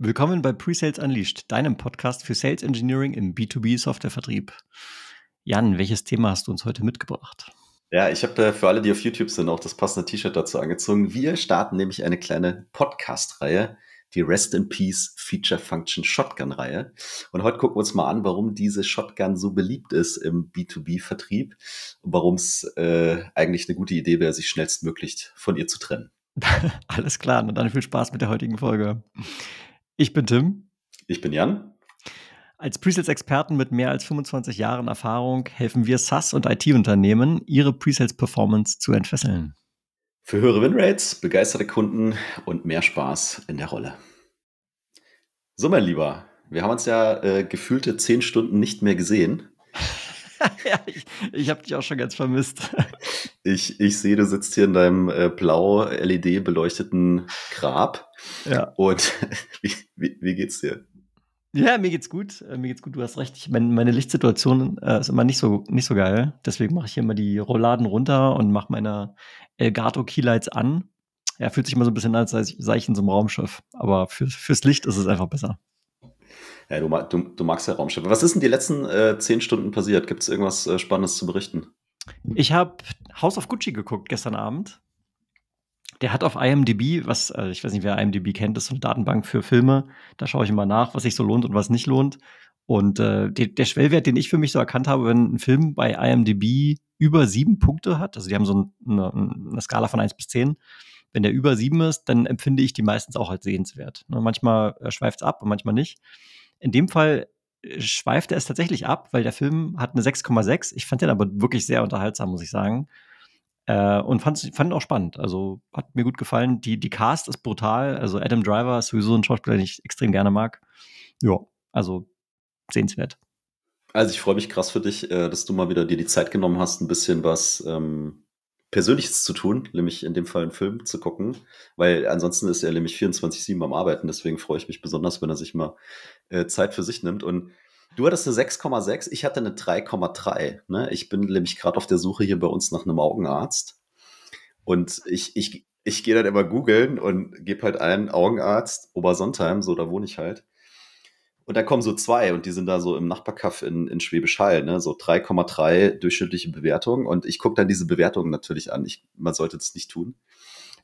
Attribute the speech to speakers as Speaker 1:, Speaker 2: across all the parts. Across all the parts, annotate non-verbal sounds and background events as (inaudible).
Speaker 1: Willkommen bei Presales Unleashed, deinem Podcast für Sales Engineering im B2B-Softwarevertrieb. Jan, welches Thema hast du uns heute mitgebracht?
Speaker 2: Ja, ich habe äh, für alle, die auf YouTube sind, auch das passende T-Shirt dazu angezogen. Wir starten nämlich eine kleine Podcast-Reihe, die Rest in Peace Feature Function Shotgun Reihe. Und heute gucken wir uns mal an, warum diese Shotgun so beliebt ist im B2B-Vertrieb und warum es äh, eigentlich eine gute Idee wäre, sich schnellstmöglich von ihr zu trennen. (laughs)
Speaker 1: Alles klar, und dann viel Spaß mit der heutigen Folge. Ich bin Tim.
Speaker 2: Ich bin Jan.
Speaker 1: Als Presales-Experten mit mehr als 25
Speaker 2: Jahren Erfahrung
Speaker 1: helfen wir SaaS- und IT-Unternehmen, ihre Presales-Performance zu entfesseln.
Speaker 2: Für höhere Winrates, begeisterte Kunden und mehr Spaß in der Rolle. So, mein Lieber, wir haben uns ja äh, gefühlte zehn Stunden nicht mehr gesehen.
Speaker 1: (laughs) ja, ich, ich habe dich auch schon ganz vermisst.
Speaker 2: ich, ich sehe, du sitzt hier in deinem äh, blau LED-beleuchteten Grab ja. Und (laughs) wie, wie, wie, geht's dir?
Speaker 1: Ja, mir geht's gut. Äh, mir geht's gut, du hast recht. Ich, meine, meine Lichtsituation äh, ist immer nicht so, nicht so geil. Deswegen mache ich hier immer die Rolladen runter und mache meine Elgato Keylights an. Ja, fühlt sich immer so ein bisschen an, als sei ich in so einem Raumschiff. Aber für, fürs Licht ist es einfach besser.
Speaker 2: Ja, du, du, du magst ja Raumschiffe. Was ist in den letzten äh, zehn Stunden passiert? Gibt es irgendwas äh, Spannendes zu berichten?
Speaker 1: Ich habe House of Gucci geguckt gestern Abend der hat auf IMDb, was, also ich weiß nicht, wer IMDb kennt, das ist so eine Datenbank für Filme. Da schaue ich immer nach, was sich so lohnt und was nicht lohnt. Und äh, der, der Schwellwert, den ich für mich so erkannt habe, wenn ein Film bei IMDb über sieben Punkte hat, also die haben so eine, eine Skala von eins bis zehn, wenn der über sieben ist, dann empfinde ich die meistens auch als sehenswert. Ne, manchmal äh, schweift es ab und manchmal nicht. In dem Fall äh, schweift er es tatsächlich ab, weil der Film hat eine 6,6. Ich fand den aber wirklich sehr unterhaltsam, muss ich sagen. Äh, und fand es auch spannend. Also hat mir gut gefallen. Die, die Cast ist brutal. Also Adam Driver ist sowieso ein Schauspieler, den ich extrem gerne mag. Ja, also sehenswert.
Speaker 2: Also ich freue mich krass für dich, äh, dass du mal wieder dir die Zeit genommen hast, ein bisschen was ähm, Persönliches zu tun, nämlich in dem Fall einen Film zu gucken, weil ansonsten ist er nämlich 24-7 am Arbeiten, deswegen freue ich mich besonders, wenn er sich mal äh, Zeit für sich nimmt und Du hattest eine 6,6, ich hatte eine 3,3. Ne? Ich bin nämlich gerade auf der Suche hier bei uns nach einem Augenarzt. Und ich, ich, ich gehe dann immer googeln und gebe halt einen Augenarzt, Obersontheim, so da wohne ich halt. Und da kommen so zwei und die sind da so im Nachbarkaff in, in Schwäbisch Hall, ne? so 3,3 durchschnittliche Bewertungen. Und ich gucke dann diese Bewertungen natürlich an. Ich, man sollte das nicht tun.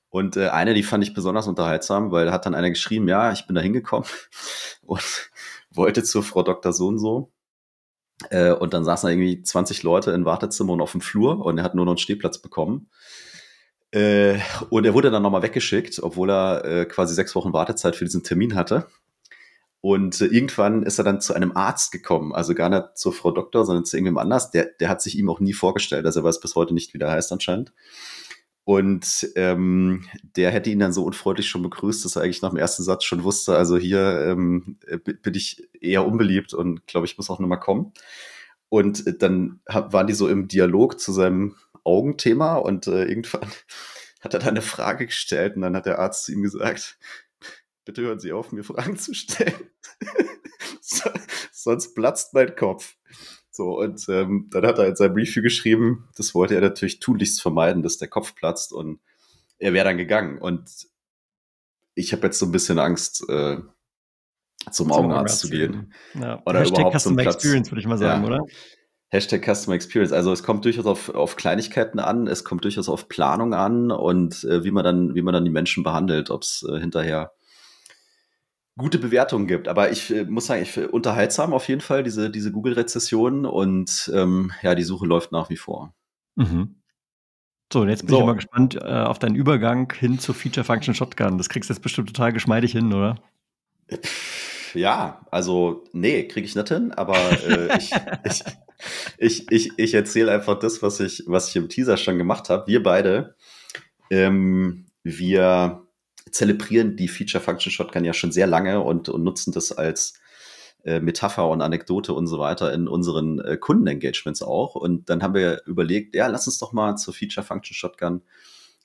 Speaker 2: Und äh, eine, die fand ich besonders unterhaltsam, weil da hat dann einer geschrieben, ja, ich bin da hingekommen (laughs) und wollte zur Frau Dr. So und so. Äh, und dann saßen da irgendwie 20 Leute in Wartezimmer und auf dem Flur und er hat nur noch einen Stehplatz bekommen. Äh, und er wurde dann nochmal weggeschickt, obwohl er äh, quasi sechs Wochen Wartezeit für diesen Termin hatte. Und äh, irgendwann ist er dann zu einem Arzt gekommen, also gar nicht zur Frau Doktor, sondern zu irgendjemand anders. Der, der hat sich ihm auch nie vorgestellt, also er weiß bis heute nicht, wie der heißt anscheinend. Und ähm, der hätte ihn dann so unfreundlich schon begrüßt, dass er eigentlich nach dem ersten Satz schon wusste, also hier ähm, äh, bin ich eher unbeliebt und glaube, ich muss auch nochmal kommen. Und äh, dann waren die so im Dialog zu seinem Augenthema und äh, irgendwann (laughs) hat er dann eine Frage gestellt und dann hat der Arzt zu ihm gesagt, bitte hören Sie auf, mir Fragen zu stellen, (laughs) sonst platzt mein Kopf. So, und ähm, dann hat er in seinem Review geschrieben, das wollte er natürlich tunlichst vermeiden, dass der Kopf platzt und er wäre dann gegangen. Und ich habe jetzt so ein bisschen Angst, äh, zum, zum Augenarzt zu gehen. Ja. Oder Hashtag überhaupt Customer Platz. Experience, würde ich mal sagen, ja. oder? Hashtag Customer Experience. Also es kommt durchaus auf, auf Kleinigkeiten an, es kommt durchaus auf Planung an und äh, wie man dann, wie man dann die Menschen behandelt, ob es äh, hinterher gute Bewertungen gibt. Aber ich äh, muss sagen, ich äh, unterhaltsam auf jeden Fall diese, diese Google-Rezession und ähm, ja, die Suche läuft nach wie vor. Mhm. So, jetzt bin so. ich mal
Speaker 1: gespannt äh, auf deinen Übergang hin zur Feature Function Shotgun. Das kriegst du jetzt bestimmt total geschmeidig hin, oder?
Speaker 2: Ja, also nee, kriege ich nicht hin, aber äh, ich, (laughs) ich, ich, ich, ich erzähle einfach das, was ich, was ich im Teaser schon gemacht habe. Wir beide, ähm, wir zelebrieren die Feature Function Shotgun ja schon sehr lange und, und nutzen das als äh, Metapher und Anekdote und so weiter in unseren äh, Kundenengagements auch. Und dann haben wir überlegt, ja, lass uns doch mal zur Feature Function Shotgun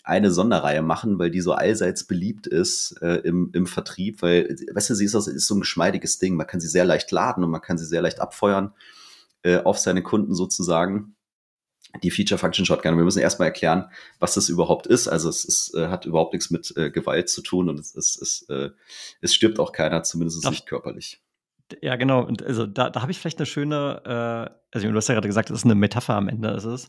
Speaker 2: eine Sonderreihe machen, weil die so allseits beliebt ist äh, im, im Vertrieb, weil, weißt du, sie ist, ist so ein geschmeidiges Ding. Man kann sie sehr leicht laden und man kann sie sehr leicht abfeuern äh, auf seine Kunden sozusagen die Feature Function Shotgun. Wir müssen erstmal erklären, was das überhaupt ist. Also es ist, äh, hat überhaupt nichts mit äh, Gewalt zu tun und es, es, es, äh, es stirbt auch keiner, zumindest Darf nicht körperlich.
Speaker 1: Ja, genau. Und also da, da habe ich vielleicht eine schöne, äh, also du hast ja gerade gesagt, das ist eine Metapher am Ende, ist es.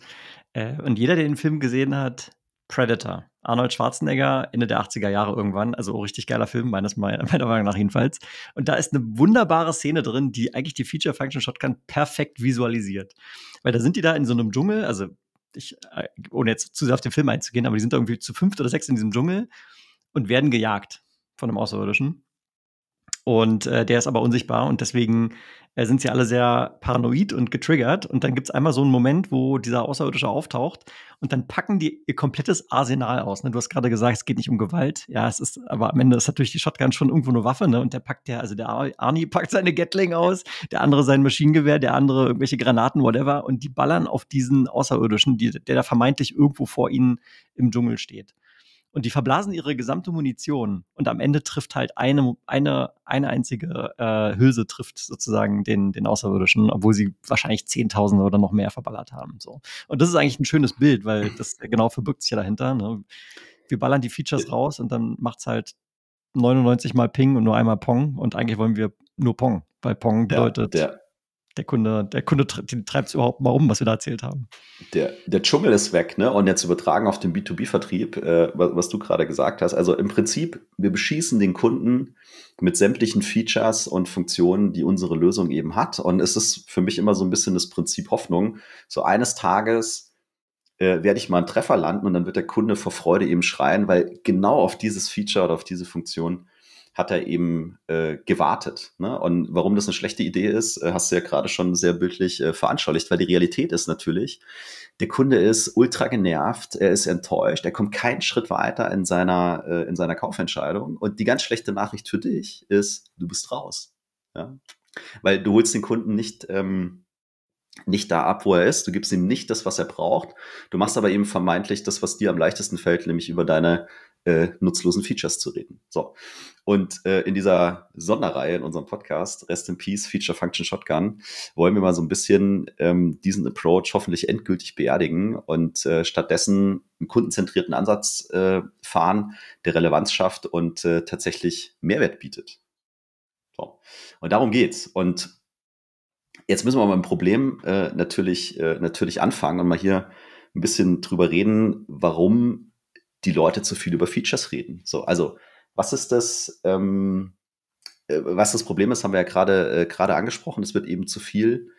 Speaker 1: Äh, und jeder, der den Film gesehen hat, Predator. Arnold Schwarzenegger, Ende der 80er Jahre irgendwann. Also oh, richtig geiler Film, meines, (laughs) meiner Meinung nach jedenfalls. Und da ist eine wunderbare Szene drin, die eigentlich die Feature Function Shotgun perfekt visualisiert. Weil da sind die da in so einem Dschungel, also ich, äh, ohne jetzt zu sehr auf den Film einzugehen, aber die sind da irgendwie zu fünft oder sechs in diesem Dschungel und werden gejagt von einem Außerirdischen. Und äh, der ist aber unsichtbar und deswegen äh, sind sie alle sehr paranoid und getriggert. Und dann gibt es einmal so einen Moment, wo dieser Außerirdische auftaucht und dann packen die ihr komplettes Arsenal aus. Ne? Du hast gerade gesagt, es geht nicht um Gewalt. Ja, es ist, aber am Ende ist natürlich die Shotgun schon irgendwo eine Waffe, ne? Und der packt ja, also der Ar Arnie packt seine Gatling aus, der andere sein Maschinengewehr, der andere irgendwelche Granaten, whatever. Und die ballern auf diesen Außerirdischen, die, der da vermeintlich irgendwo vor ihnen im Dschungel steht. Und die verblasen ihre gesamte Munition und am Ende trifft halt eine, eine, eine einzige äh, Hülse trifft sozusagen den, den Außerirdischen, obwohl sie wahrscheinlich Zehntausende oder noch mehr verballert haben. So. Und das ist eigentlich ein schönes Bild, weil (laughs) das genau verbirgt sich ja dahinter. Ne? Wir ballern die Features raus und dann macht's halt 99 mal Ping und nur einmal Pong und eigentlich wollen wir nur Pong, weil Pong bedeutet ja, der Kunde, der Kunde treibt es überhaupt mal um, was wir da erzählt haben.
Speaker 2: Der, der Dschungel ist weg, ne? Und jetzt übertragen auf den B2B-Vertrieb, äh, was, was, du gerade gesagt hast. Also im Prinzip, wir beschießen den Kunden mit sämtlichen Features und Funktionen, die unsere Lösung eben hat. Und es ist für mich immer so ein bisschen das Prinzip Hoffnung. So eines Tages äh, werde ich mal einen Treffer landen und dann wird der Kunde vor Freude eben schreien, weil genau auf dieses Feature oder auf diese Funktion hat er eben äh, gewartet. Ne? Und warum das eine schlechte Idee ist, äh, hast du ja gerade schon sehr bildlich äh, veranschaulicht, weil die Realität ist natürlich, der Kunde ist ultra genervt, er ist enttäuscht, er kommt keinen Schritt weiter in seiner, äh, in seiner Kaufentscheidung. Und die ganz schlechte Nachricht für dich ist, du bist raus. Ja? Weil du holst den Kunden nicht. Ähm, nicht da ab, wo er ist. Du gibst ihm nicht das, was er braucht. Du machst aber eben vermeintlich das, was dir am leichtesten fällt, nämlich über deine äh, nutzlosen Features zu reden. So. Und äh, in dieser Sonderreihe in unserem Podcast, Rest in Peace, Feature Function Shotgun, wollen wir mal so ein bisschen ähm, diesen Approach hoffentlich endgültig beerdigen und äh, stattdessen einen kundenzentrierten Ansatz äh, fahren, der Relevanz schafft und äh, tatsächlich Mehrwert bietet. So. Und darum geht's. Und jetzt müssen wir mal ein Problem äh, natürlich, äh, natürlich anfangen und mal hier ein bisschen drüber reden, warum die Leute zu viel über Features reden. So, also was ist das, ähm, äh, was das Problem ist, haben wir ja gerade äh, gerade angesprochen. Es wird eben zu viel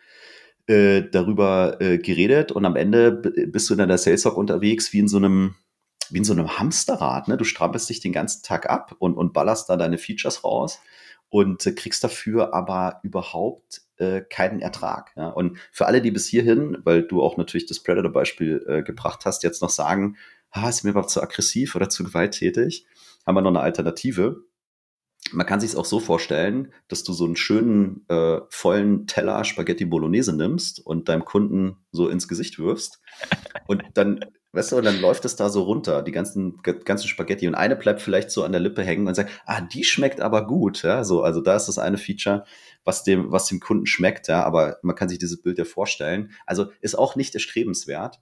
Speaker 2: äh, darüber äh, geredet und am Ende bist du in der Saleshawk unterwegs wie in so einem wie in so einem Hamsterrad. Ne? Du strampelst dich den ganzen Tag ab und, und ballerst da deine Features raus und äh, kriegst dafür aber überhaupt äh, keinen Ertrag. Ja? Und für alle, die bis hierhin, weil du auch natürlich das Predator-Beispiel äh, gebracht hast, jetzt noch sagen, ah, ist mir überhaupt zu aggressiv oder zu gewalttätig? Haben wir noch eine Alternative? Man kann sich es auch so vorstellen, dass du so einen schönen, äh, vollen Teller Spaghetti Bolognese nimmst und deinem Kunden so ins Gesicht wirfst. Und dann (laughs) Weißt du, und dann läuft es da so runter, die ganzen, ganzen Spaghetti. Und eine bleibt vielleicht so an der Lippe hängen und sagt, ah, die schmeckt aber gut. Ja, so, also da ist das eine Feature, was dem, was dem Kunden schmeckt. Ja, aber man kann sich dieses Bild ja vorstellen. Also ist auch nicht erstrebenswert.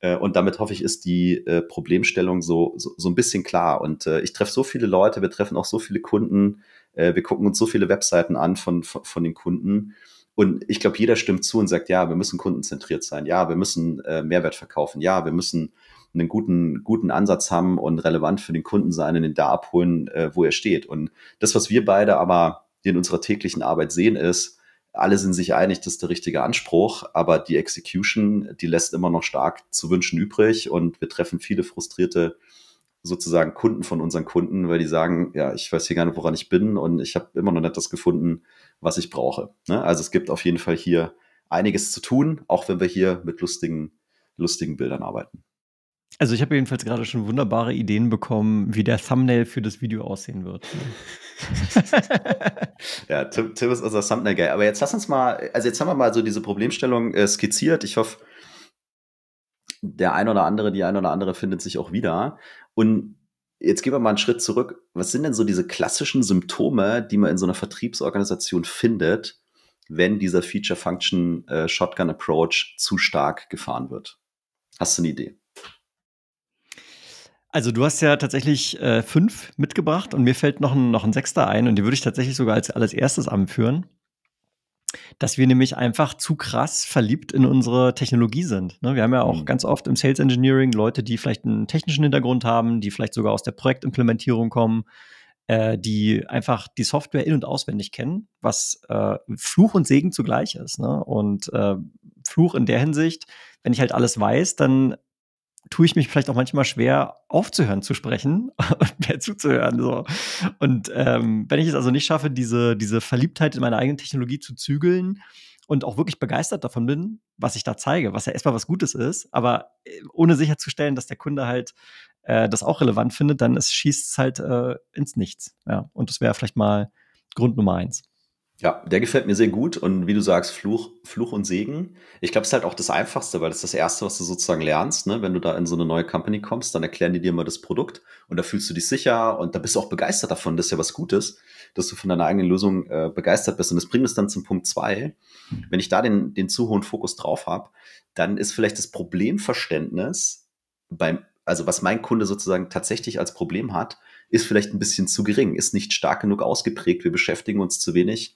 Speaker 2: Äh, und damit hoffe ich, ist die äh, Problemstellung so, so, so ein bisschen klar. Und äh, ich treffe so viele Leute, wir treffen auch so viele Kunden, wir gucken uns so viele Webseiten an von, von, von den Kunden. Und ich glaube, jeder stimmt zu und sagt, ja, wir müssen kundenzentriert sein, ja, wir müssen äh, Mehrwert verkaufen, ja, wir müssen einen guten, guten Ansatz haben und relevant für den Kunden sein und ihn da abholen, äh, wo er steht. Und das, was wir beide aber in unserer täglichen Arbeit sehen, ist, alle sind sich einig, das ist der richtige Anspruch, aber die Execution, die lässt immer noch stark zu wünschen übrig und wir treffen viele frustrierte sozusagen Kunden von unseren Kunden, weil die sagen, ja, ich weiß hier gar nicht, woran ich bin und ich habe immer noch nicht das gefunden, was ich brauche. Ne? Also es gibt auf jeden Fall hier einiges zu tun, auch wenn wir hier mit lustigen, lustigen Bildern arbeiten.
Speaker 1: Also ich habe jedenfalls gerade schon wunderbare Ideen bekommen, wie der Thumbnail für das Video aussehen wird.
Speaker 2: (laughs) ja, Tim, Tim ist unser Thumbnail-Guy. Aber jetzt lass uns mal, also jetzt haben wir mal so diese Problemstellung äh, skizziert. Ich hoffe, der ein oder andere, die ein oder andere findet sich auch wieder. Und jetzt gehen wir mal einen Schritt zurück. Was sind denn so diese klassischen Symptome, die man in so einer Vertriebsorganisation findet, wenn dieser Feature-Function-Shotgun-Approach äh, zu stark gefahren wird? Hast du eine Idee?
Speaker 1: Also du hast ja tatsächlich äh, fünf mitgebracht und mir fällt noch ein, noch ein Sechster ein und die würde ich tatsächlich sogar als, als erstes anführen, dass wir nämlich einfach zu krass verliebt in unsere Technologie sind. Ne? Wir haben ja auch mhm. ganz oft im Sales Engineering Leute, die vielleicht einen technischen Hintergrund haben, die vielleicht sogar aus der Projektimplementierung kommen, äh, die einfach die Software in- und auswendig kennen, was äh, Fluch und Segen zugleich ist. Ne? Und äh, Fluch in der Hinsicht, wenn ich halt alles weiß, dann tue ich mich vielleicht auch manchmal schwer, aufzuhören zu sprechen (laughs) und mehr zuzuhören. So. Und ähm, wenn ich es also nicht schaffe, diese, diese Verliebtheit in meine eigene Technologie zu zügeln und auch wirklich begeistert davon bin, was ich da zeige, was ja erstmal was Gutes ist, aber äh, ohne sicherzustellen, dass der Kunde halt äh, das auch relevant findet, dann schießt es halt äh, ins Nichts. Ja. Und das wäre vielleicht mal Grund Nummer eins.
Speaker 2: Ja, der gefällt mir sehr gut und wie du sagst, Fluch, Fluch und Segen. Ich glaube, es ist halt auch das Einfachste, weil das ist das Erste, was du sozusagen lernst. Ne? Wenn du da in so eine neue Company kommst, dann erklären die dir immer das Produkt und da fühlst du dich sicher und da bist du auch begeistert davon. Das ist ja was Gutes, dass du von deiner eigenen Lösung äh, begeistert bist. Und das bringt uns dann zum Punkt zwei. Hm. Wenn ich da den, den zu hohen Fokus drauf habe, dann ist vielleicht das Problemverständnis beim, also was mein Kunde sozusagen tatsächlich als Problem hat, ist vielleicht ein bisschen zu gering, ist nicht stark genug ausgeprägt. Wir beschäftigen uns zu wenig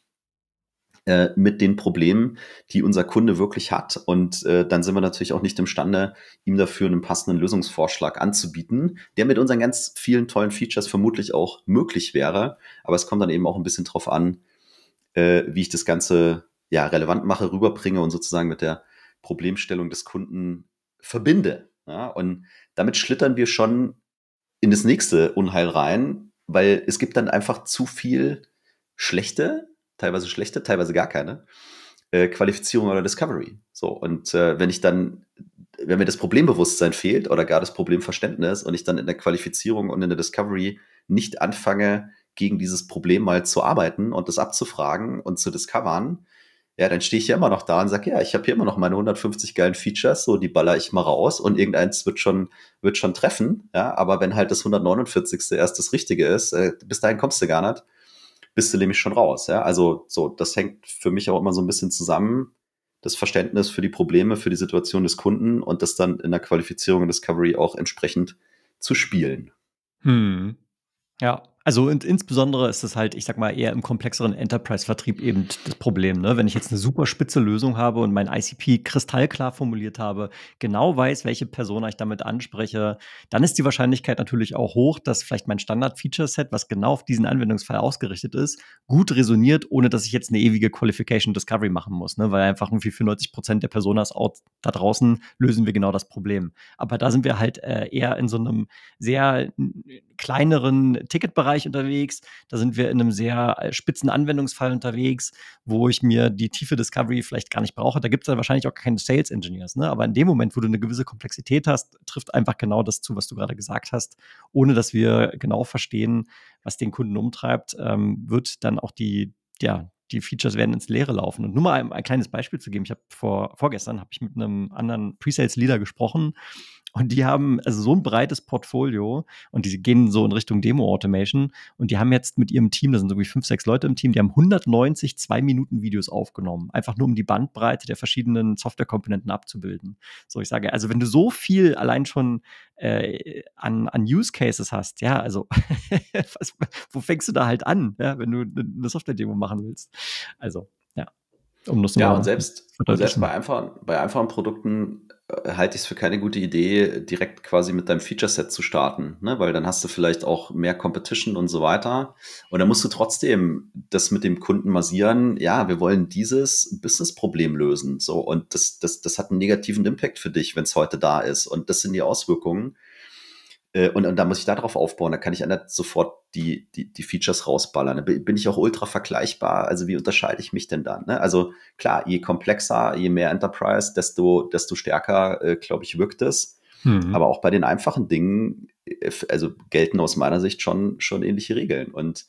Speaker 2: äh, mit den Problemen, die unser Kunde wirklich hat. Und äh, dann sind wir natürlich auch nicht imstande, ihm dafür einen passenden Lösungsvorschlag anzubieten, der mit unseren ganz vielen tollen Features vermutlich auch möglich wäre. Aber es kommt dann eben auch ein bisschen drauf an, äh, wie ich das Ganze ja relevant mache, rüberbringe und sozusagen mit der Problemstellung des Kunden verbinde. Ja? Und damit schlittern wir schon in das nächste Unheil rein, weil es gibt dann einfach zu viel schlechte teilweise schlechte, teilweise gar keine äh, Qualifizierung oder Discovery. So, und äh, wenn ich dann, wenn mir das Problembewusstsein fehlt oder gar das Problemverständnis und ich dann in der Qualifizierung und in der Discovery nicht anfange, gegen dieses Problem mal zu arbeiten und das abzufragen und zu discovern, ja, dann stehe ich ja immer noch da und sage, ja, ich habe hier immer noch meine 150 geilen Features, so die baller ich mal raus und irgendeins wird schon, wird schon treffen, ja, aber wenn halt das 149. erst das Richtige ist, äh, bis dahin kommst du gar nicht bist du nämlich schon raus. Ja? Also so, das hängt für mich auch immer so ein bisschen zusammen, das Verständnis für die Probleme, für die Situation des Kunden und das dann in der Qualifizierung und Discovery auch entsprechend zu spielen. Hm.
Speaker 1: Ja, also und insbesondere ist das halt, ich sag mal, eher im komplexeren Enterprise-Vertrieb eben das Problem. Ne? Wenn ich jetzt eine super spitze Lösung habe und mein ICP kristallklar formuliert habe, genau weiß, welche Persona ich damit anspreche, dann ist die Wahrscheinlichkeit natürlich auch hoch, dass vielleicht mein Standard-Feature-Set, was genau auf diesen Anwendungsfall ausgerichtet ist, gut resoniert, ohne dass ich jetzt eine ewige Qualification Discovery machen muss. Ne? Weil einfach irgendwie für 90 Prozent der Personas out da draußen lösen wir genau das Problem. Aber da sind wir halt äh, eher in so einem sehr kleineren Ticketbereich Bereich unterwegs. Da sind wir in einem sehr äh, spitzen Anwendungsfall unterwegs, wo ich mir die tiefe Discovery vielleicht gar nicht brauche. Da gibt es dann wahrscheinlich auch keine Sales Engineers. Ne? Aber in dem Moment, wo du eine gewisse Komplexität hast, trifft einfach genau das zu, was du gerade gesagt hast. Ohne dass wir genau verstehen, was den Kunden umtreibt, ähm, wird dann auch die, ja, die Features werden ins Leere laufen. Und nur mal ein, ein kleines Beispiel zu geben, ich habe vor, vorgestern habe ich mit einem anderen Pre-Sales-Leader gesprochen und die haben also so ein breites Portfolio und die gehen so in Richtung Demo-Automation. Und die haben jetzt mit ihrem Team, da sind so wie fünf, sechs Leute im Team, die haben 190 Zwei-Minuten-Videos aufgenommen. Einfach nur, um die Bandbreite der verschiedenen Software-Komponenten abzubilden. So, ich sage, also wenn du so viel allein schon äh, an, an Use-Cases hast, ja, also (laughs) was, wo fängst du da halt an, ja, wenn du eine ne Software-Demo machen willst? Also, um das ja, und selbst, selbst bei, einfachen,
Speaker 2: bei einfachen Produkten äh, halte ich es für keine gute Idee, direkt quasi mit deinem Feature-Set zu starten, ne? weil dann hast du vielleicht auch mehr Competition und so weiter. Und dann musst du trotzdem das mit dem Kunden massieren. Ja, wir wollen dieses Business-Problem lösen. So, und das, das, das hat einen negativen Impact für dich, wenn es heute da ist. Und das sind die Auswirkungen. Äh, und, und da muss ich darauf aufbauen, da kann ich anders sofort die, die, die Features rausballern. Da bin ich auch ultra vergleichbar. Also wie unterscheide ich mich denn dann? Ne? Also klar, je komplexer, je mehr Enterprise, desto, desto stärker, äh, glaube ich, wirkt es. Mhm. Aber auch bei den einfachen Dingen, äh, also gelten aus meiner Sicht schon, schon ähnliche Regeln. Und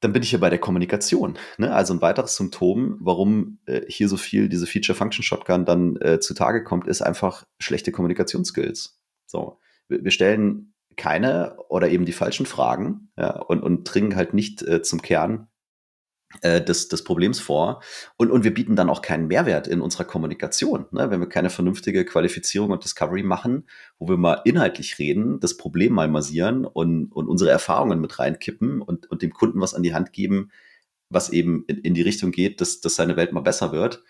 Speaker 2: dann bin ich ja bei der Kommunikation. Ne? Also ein weiteres Symptom, warum äh, hier so viel diese Feature-Function-Shotgun dann äh, zutage kommt, ist einfach schlechte Kommunikationsskills. So wir stellen keine oder eben die falschen Fragen ja, und, und dringen halt nicht äh, zum Kern äh, des, des Problems vor. Und, und wir bieten dann auch keinen Mehrwert in unserer Kommunikation. Ne? Wenn wir keine vernünftige Qualifizierung und Discovery machen, wo wir mal inhaltlich reden, das Problem mal massieren und, und unsere Erfahrungen mit reinkippen und, und dem Kunden was an die Hand geben, was eben in, in die Richtung geht, dass, dass seine Welt mal besser wird,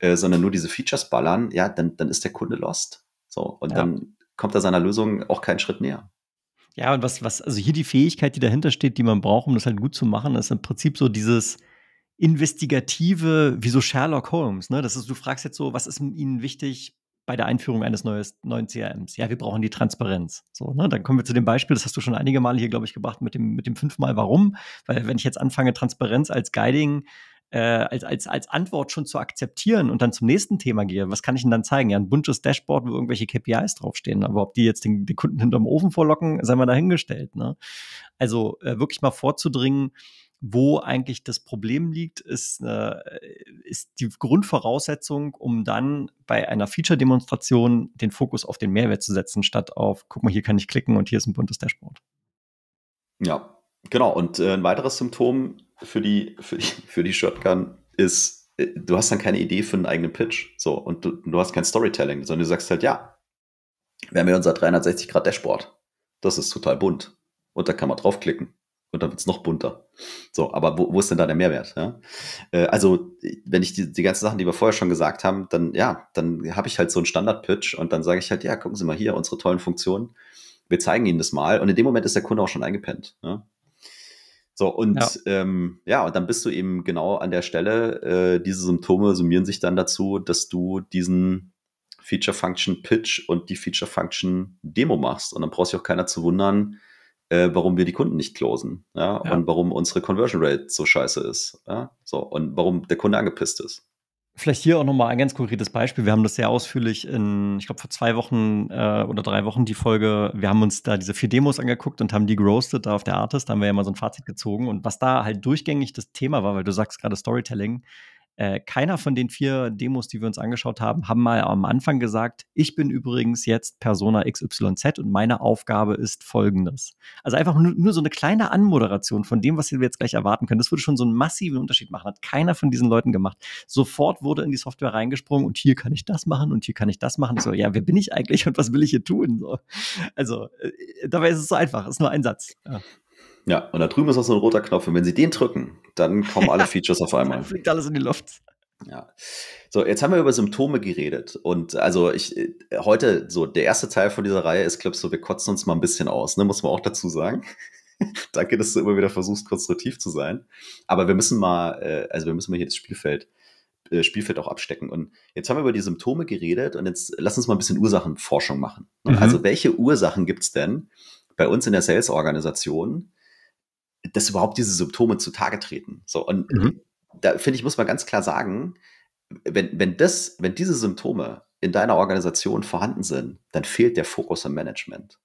Speaker 2: äh, sondern nur diese Features ballern, ja, dann, dann ist der Kunde lost. So, und ja. dann kommt er seiner Lösung auch keinen Schritt näher.
Speaker 1: Ja, und was, was, also hier die Fähigkeit, die dahinter steht, die man braucht, um das halt gut zu machen, ist im Prinzip so dieses investigative, wie so Sherlock Holmes, ne? Das ist, du fragst jetzt so, was ist Ihnen wichtig bei der Einführung eines neues, neuen CRMs? Ja, wir brauchen die Transparenz. So, ne? Dann kommen wir zu dem Beispiel, das hast du schon einige Male hier, glaube ich, gebracht, mit dem, mit dem fünfmal warum. Weil wenn ich jetzt anfange, Transparenz als Guiding äh, als, als, als Antwort schon zu akzeptieren und dann zum nächsten Thema gehe, was kann ich Ihnen dann zeigen? Ja, ein buntes Dashboard, wo irgendwelche KPIs draufstehen. Aber ob die jetzt den, den Kunden hinterm Ofen vorlocken, sei mal dahingestellt. Ne? Also äh, wirklich mal vorzudringen, wo eigentlich das Problem liegt, ist, äh, ist die Grundvoraussetzung, um dann bei einer Feature-Demonstration den Fokus auf den Mehrwert zu setzen, statt auf, guck mal, hier kann ich klicken und hier ist ein buntes Dashboard.
Speaker 2: Ja, genau. Und äh, ein weiteres Symptom für die, für die, (laughs) für die Shotgun ist, äh, du hast dann keine Idee für einen eigenen Pitch. So, und du, du hast kein Storytelling, sondern du sagst halt, ja, wir haben ja unser 360-Grad-Dashboard. Das ist total bunt. Und da kann man draufklicken. Und dann wird es noch bunter. So, aber wo, wo, ist denn da der Mehrwert? Ja? Äh, also, wenn ich die, die ganzen Sachen, die wir vorher schon gesagt haben, dann ja, dann habe ich halt so einen Standard-Pitch und dann sage ich halt, ja, gucken Sie mal hier, unsere tollen Funktionen. Wir zeigen Ihnen das mal. Und in dem Moment ist der Kunde auch schon eingepennt. Ja? So, und ja. Ähm, ja, und dann bist du eben genau an der Stelle. Äh, diese Symptome summieren sich dann dazu, dass du diesen Feature Function Pitch und die Feature Function Demo machst. Und dann brauchst du auch keiner zu wundern, äh, warum wir die Kunden nicht closen. Ja? ja? Und warum unsere Conversion Rate so scheiße ist. Ja? So, und warum der Kunde angepisst ist.
Speaker 1: Vielleicht hier auch nochmal ein ganz konkretes Beispiel. Wir haben das sehr ausführlich in, ich glaube, vor zwei Wochen äh, oder drei Wochen die Folge, wir haben uns da diese vier Demos angeguckt und haben die gerostet da auf der Artist, da haben wir ja mal so ein Fazit gezogen. Und was da halt durchgängig das Thema war, weil du sagst gerade Storytelling, äh, keiner von den vier Demos, die wir uns angeschaut haben, haben mal am Anfang gesagt, ich bin übrigens jetzt Persona XYZ und meine Aufgabe ist folgendes. Also einfach nur, nur so eine kleine Anmoderation von dem, was wir jetzt gleich erwarten können. Das würde schon so einen massiven Unterschied machen. Hat keiner von diesen Leuten gemacht. Sofort wurde in die Software reingesprungen und hier kann ich das machen und hier kann ich das machen. Ich so, ja, wer bin ich eigentlich und was will ich hier tun? So. Also äh, dabei ist es so einfach. Es Ist nur ein Satz. Ja.
Speaker 2: Ja, und da drüben ist noch so ein roter Knopf. Und wenn Sie den drücken, dann kommen alle (laughs) Features auf einmal. dann
Speaker 1: fliegt alles in die Luft.
Speaker 2: Ja. So, jetzt haben wir über Symptome geredet. Und also ich, äh, heute, so der erste Teil von dieser Reihe ist, glaube ich, so, wir kotzen uns mal ein bisschen aus, ne? Muss man auch dazu sagen. (laughs) Danke, dass du immer wieder versuchst, konstruktiv zu sein. Aber wir müssen mal, äh, also wir müssen mal hier das Spielfeld, äh, Spielfeld auch abstecken. Und jetzt haben wir über die Symptome geredet und jetzt lass uns mal ein bisschen Ursachenforschung machen. Mhm. Also welche Ursachen gibt's denn bei uns in der Sales-Organisation, dass überhaupt diese Symptome zutage treten. So, und mhm. da finde ich, muss man ganz klar sagen, wenn, wenn, das, wenn diese Symptome in deiner Organisation vorhanden sind, dann fehlt der Fokus im Management.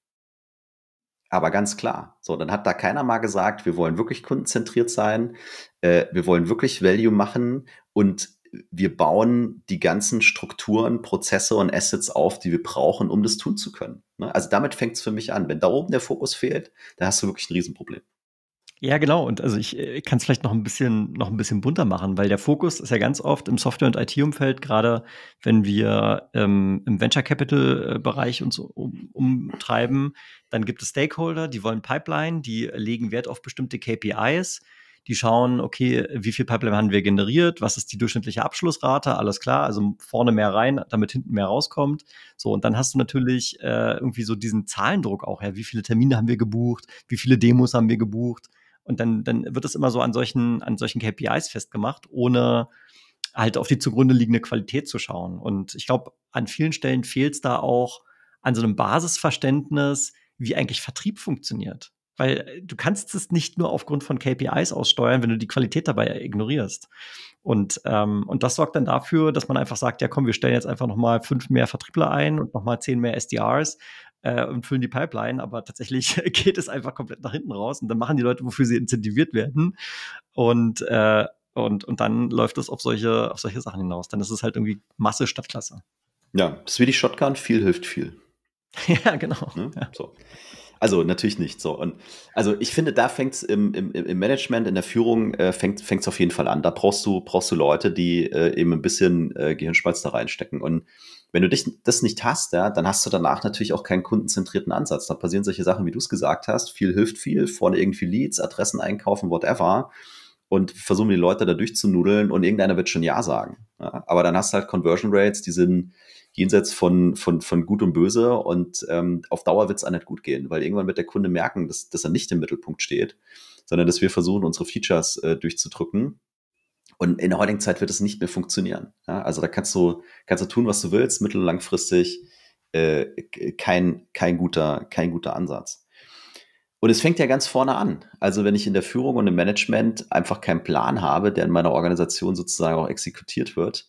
Speaker 2: Aber ganz klar, so, dann hat da keiner mal gesagt, wir wollen wirklich kundenzentriert sein, äh, wir wollen wirklich Value machen und wir bauen die ganzen Strukturen, Prozesse und Assets auf, die wir brauchen, um das tun zu können. Ne? Also damit fängt es für mich an. Wenn da oben der Fokus fehlt, dann hast du wirklich ein Riesenproblem.
Speaker 1: Ja, genau. Und also ich, äh, kann es vielleicht noch ein bisschen noch ein bisschen bunter machen, weil der Fokus ist ja ganz oft im Software- und IT-Umfeld, gerade wenn wir ähm, im Venture Capital-Bereich äh, uns um, umtreiben, dann gibt es Stakeholder, die wollen Pipeline, die legen Wert auf bestimmte KPIs die schauen, okay, wie viel Pipeline haben wir generiert, was ist die durchschnittliche Abschlussrate, alles klar, also vorne mehr rein, damit hinten mehr rauskommt. So, und dann hast du natürlich äh, irgendwie so diesen Zahlendruck auch, ja, wie viele Termine haben wir gebucht, wie viele Demos haben wir gebucht, und dann, dann wird es immer so an solchen, an solchen KPIs festgemacht, ohne halt auf die zugrunde liegende Qualität zu schauen. Und ich glaube, an vielen Stellen fehlt es da auch an so einem Basisverständnis, wie eigentlich Vertrieb funktioniert. Weil äh, du kannst es nicht nur aufgrund von KPIs aussteuern, wenn du die Qualität dabei ignorierst. Und, ähm, und das sorgt dann dafür, dass man einfach sagt, ja komm, wir stellen jetzt einfach nochmal fünf mehr Vertriebler ein und nochmal zehn mehr SDRs, äh, und füllen die Pipeline, aber tatsächlich (laughs) geht es einfach komplett nach hinten raus und dann machen die Leute, wofür sie incentiviert werden. Und, äh, und, und dann läuft es auf solche, auf solche Sachen hinaus. Dann ist es halt irgendwie Masse statt Klasse.
Speaker 2: Ja, das ist wie die Shotgun, viel hilft viel. (laughs) ja, genau. Ne? Ja. Also natürlich nicht so. Und also ich finde, da fängt es im, im, im Management, in der Führung äh, fängt es auf jeden Fall an. Da brauchst du, brauchst du Leute, die äh, eben ein bisschen äh, Gehirnschmalz da reinstecken. Und wenn du dich das nicht hast, ja, dann hast du danach natürlich auch keinen kundenzentrierten Ansatz. Da passieren solche Sachen, wie du es gesagt hast. Viel hilft viel, vorne irgendwie Leads, Adressen einkaufen, whatever. Und versuchen die Leute da durchzunudeln und irgendeiner wird schon Ja sagen. Ja. Aber dann hast du halt Conversion Rates, die sind jenseits von, von, von Gut und Böse. Und ähm, auf Dauer wird es einem nicht gut gehen, weil irgendwann wird der Kunde merken, dass, dass er nicht im Mittelpunkt steht, sondern dass wir versuchen, unsere Features äh, durchzudrücken. Und in der heutigen Zeit wird es nicht mehr funktionieren. Ja? Also da kannst du, kannst du tun, was du willst, mittel- und langfristig äh, kein, kein, guter, kein guter Ansatz. Und es fängt ja ganz vorne an. Also wenn ich in der Führung und im Management einfach keinen Plan habe, der in meiner Organisation sozusagen auch exekutiert wird,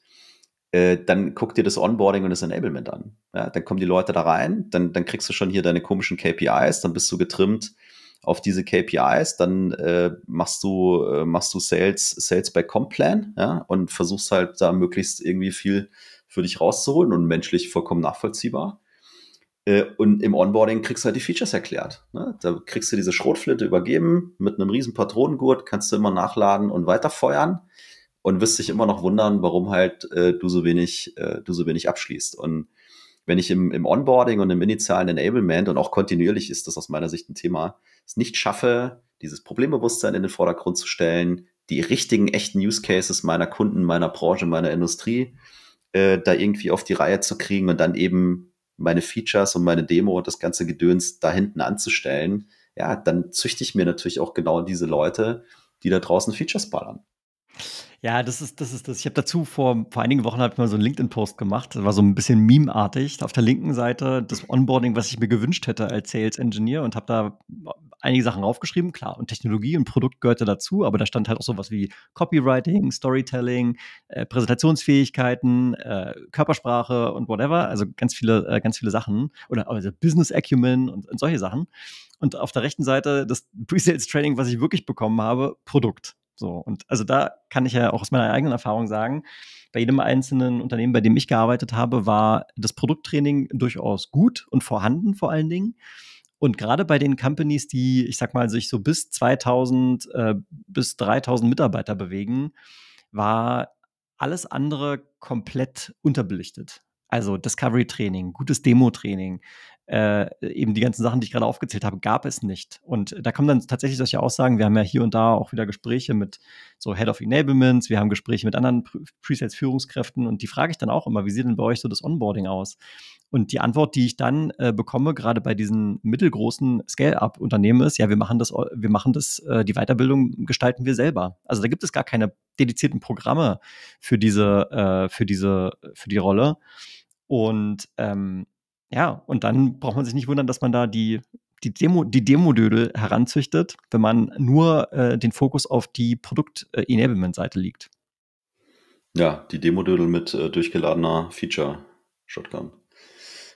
Speaker 2: äh, dann guck dir das Onboarding und das Enablement an. Ja, dann kommen die Leute da rein, dann, dann kriegst du schon hier deine komischen KPIs, dann bist du getrimmt auf diese KPIs, dann äh, machst du äh, machst du Sales Sales by Comp Plan ja, und versuchst halt da möglichst irgendwie viel für dich rauszuholen und menschlich vollkommen nachvollziehbar. Äh, und im Onboarding kriegst du halt die Features erklärt. Ne? Da kriegst du diese Schrotflinte übergeben mit einem riesen Patronengurt, kannst du immer nachladen und weiterfeuern und wirst dich immer noch wundern, warum halt äh, du so wenig, äh, du so wenig abschließt. Und wenn ich im, im Onboarding und im initialen Enablement und auch kontinuierlich ist das aus meiner Sicht ein Thema, es nicht schaffe, dieses Problembewusstsein in den Vordergrund zu stellen, die richtigen, echten Use Cases meiner Kunden, meiner Branche, meiner Industrie äh, da irgendwie auf die Reihe zu kriegen und dann eben meine Features und meine Demo und das ganze Gedöns da hinten anzustellen, ja, dann züchte ich mir natürlich auch genau diese Leute, die da draußen Features ballern.
Speaker 1: Ja, das ist das. Ist das. Ich habe dazu vor, vor einigen Wochen habe ich mal so einen LinkedIn-Post gemacht. Das war so ein bisschen meme-artig. Auf der linken Seite das Onboarding, was ich mir gewünscht hätte als Sales Engineer und habe da einige Sachen aufgeschrieben, klar. Und Technologie und Produkt gehörte dazu, aber da stand halt auch sowas wie Copywriting, Storytelling, äh, Präsentationsfähigkeiten, äh, Körpersprache und whatever. Also ganz viele, äh, ganz viele Sachen. Oder also Business Acumen und, und solche Sachen. Und auf der rechten Seite das Pre-Sales Training, was ich wirklich bekommen habe, Produkt. So, und also da kann ich ja auch aus meiner eigenen Erfahrung sagen, bei jedem einzelnen Unternehmen, bei dem ich gearbeitet habe, war das Produkttraining durchaus gut und vorhanden vor allen Dingen. Und gerade bei den Companies, die, ich sag mal, sich so bis 2000 äh, bis 3000 Mitarbeiter bewegen, war alles andere komplett unterbelichtet. Also Discovery-Training, gutes Demo-Training, äh, eben die ganzen Sachen, die ich gerade aufgezählt habe, gab es nicht. Und da kommen dann tatsächlich solche Aussagen. Wir haben ja hier und da auch wieder Gespräche mit so Head of Enablements, wir haben Gespräche mit anderen presets führungskräften und die frage ich dann auch immer, wie sieht denn bei euch so das Onboarding aus? Und die Antwort, die ich dann äh, bekomme, gerade bei diesen mittelgroßen Scale-Up-Unternehmen ist, ja, wir machen das, wir machen das, äh, die Weiterbildung gestalten wir selber. Also da gibt es gar keine dedizierten Programme für diese, äh, für diese, für die Rolle. Und ähm, ja, und dann braucht man sich nicht wundern, dass man da die, die Demo, die Demo-Dödel heranzüchtet, wenn man nur äh, den Fokus auf die Produkt-Enablement-Seite legt.
Speaker 2: Ja, die Demo-Dödel mit äh, durchgeladener Feature-Shotgun.